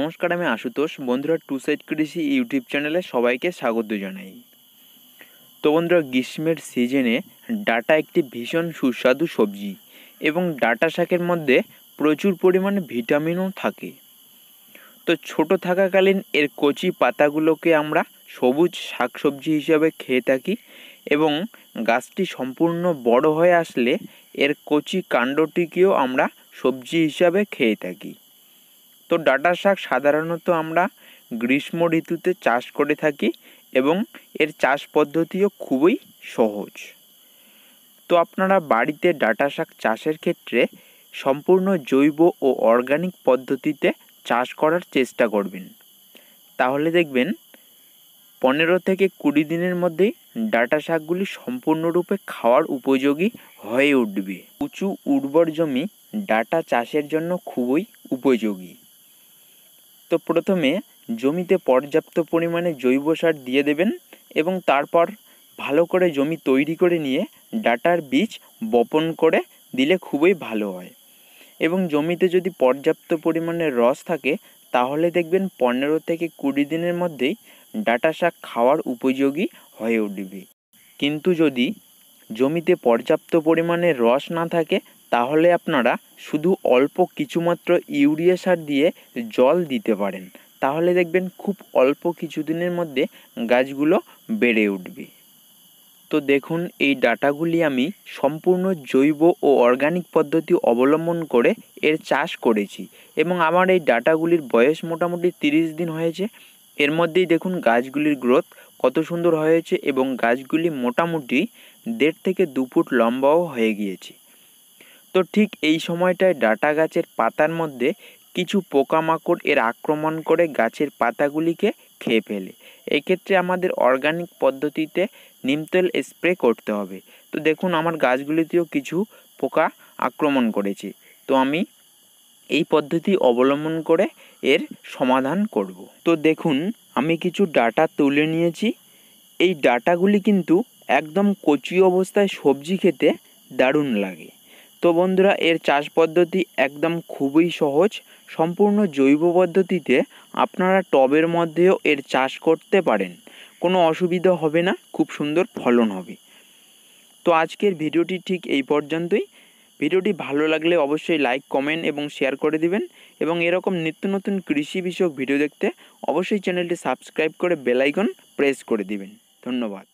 নমস্কার আমি আশুতোষ বন্ধুরা টু সাইড কৃষি ইউটিউব চ্যানেলে সবাইকে স্বাগত জানাই তো বন্ধুরা গ্রীষ্মের সিজনে ডাটা একটি ভীষণ সুস্বাদু সবজি এবং ডাটা শাকের মধ্যে প্রচুর পরিমাণে ভিটামিনও থাকে তো ছোট থাকাকালীন এর কচি পাতাগুলোকে আমরা সবুজ শাকসবজি হিসাবে খেয়ে থাকি এবং গাছটি সম্পূর্ণ বড় হয়ে আসলে এর কচি কাণ্ডটিকেও আমরা সবজি হিসাবে খেয়ে থাকি তো ডাটা শাক সাধারণত আমরা গ্রীষ্ম ঋতুতে চাষ করে থাকি এবং এর চাষ পদ্ধতিও খুবই সহজ তো আপনারা বাড়িতে ডাটা শাক চাষের ক্ষেত্রে সম্পূর্ণ জৈব ও অর্গানিক পদ্ধতিতে চাষ করার চেষ্টা করবেন তাহলে দেখবেন পনেরো থেকে কুড়ি দিনের মধ্যেই ডাটা শাকগুলি সম্পূর্ণরূপে খাওয়ার উপযোগী হয়ে উঠবে উঁচু উর্বর জমি ডাটা চাষের জন্য খুবই উপযোগী সর্বপ্রথমে প্রথমে জমিতে পর্যাপ্ত পরিমাণে জৈব সার দিয়ে দেবেন এবং তারপর ভালো করে জমি তৈরি করে নিয়ে ডাটার বীজ বপন করে দিলে খুবই ভালো হয় এবং জমিতে যদি পর্যাপ্ত পরিমাণে রস থাকে তাহলে দেখবেন পনেরো থেকে কুড়ি দিনের মধ্যেই ডাটা শাক খাওয়ার উপযোগী হয়ে উঠবে কিন্তু যদি জমিতে পর্যাপ্ত পরিমাণে রস না থাকে তাহলে আপনারা শুধু অল্প কিছুমাত্র ইউরিয়া সার দিয়ে জল দিতে পারেন তাহলে দেখবেন খুব অল্প কিছুদিনের মধ্যে গাছগুলো বেড়ে উঠবে তো দেখুন এই ডাটাগুলি আমি সম্পূর্ণ জৈব ও অর্গানিক পদ্ধতি অবলম্বন করে এর চাষ করেছি এবং আমার এই ডাটাগুলির বয়স মোটামুটি তিরিশ দিন হয়েছে এর মধ্যেই দেখুন গাছগুলির গ্রোথ কত সুন্দর হয়েছে এবং গাছগুলি মোটামুটি দেড় থেকে দু ফুট লম্বাও হয়ে গিয়েছে তো ঠিক এই সময়টায় ডাটা গাছের পাতার মধ্যে কিছু পোকামাকড় এর আক্রমণ করে গাছের পাতাগুলিকে খেয়ে ফেলে এক্ষেত্রে আমাদের অর্গানিক পদ্ধতিতে নিমতেল স্প্রে করতে হবে তো দেখুন আমার গাছগুলিতেও কিছু পোকা আক্রমণ করেছে তো আমি এই পদ্ধতি অবলম্বন করে এর সমাধান করব। তো দেখুন আমি কিছু ডাটা তুলে নিয়েছি এই ডাটাগুলি কিন্তু একদম কচি অবস্থায় সবজি খেতে দারুণ লাগে তো বন্ধুরা এর চাষ পদ্ধতি একদম খুবই সহজ সম্পূর্ণ জৈব পদ্ধতিতে আপনারা টবের মধ্যেও এর চাষ করতে পারেন কোনো অসুবিধা হবে না খুব সুন্দর ফলন হবে তো আজকের ভিডিওটি ঠিক এই পর্যন্তই ভিডিওটি ভালো লাগলে অবশ্যই লাইক কমেন্ট এবং শেয়ার করে দিবেন এবং এরকম নিত্য নতুন কৃষি বিষয়ক ভিডিও দেখতে অবশ্যই চ্যানেলটি সাবস্ক্রাইব করে বেলাইকন প্রেস করে দিবেন ধন্যবাদ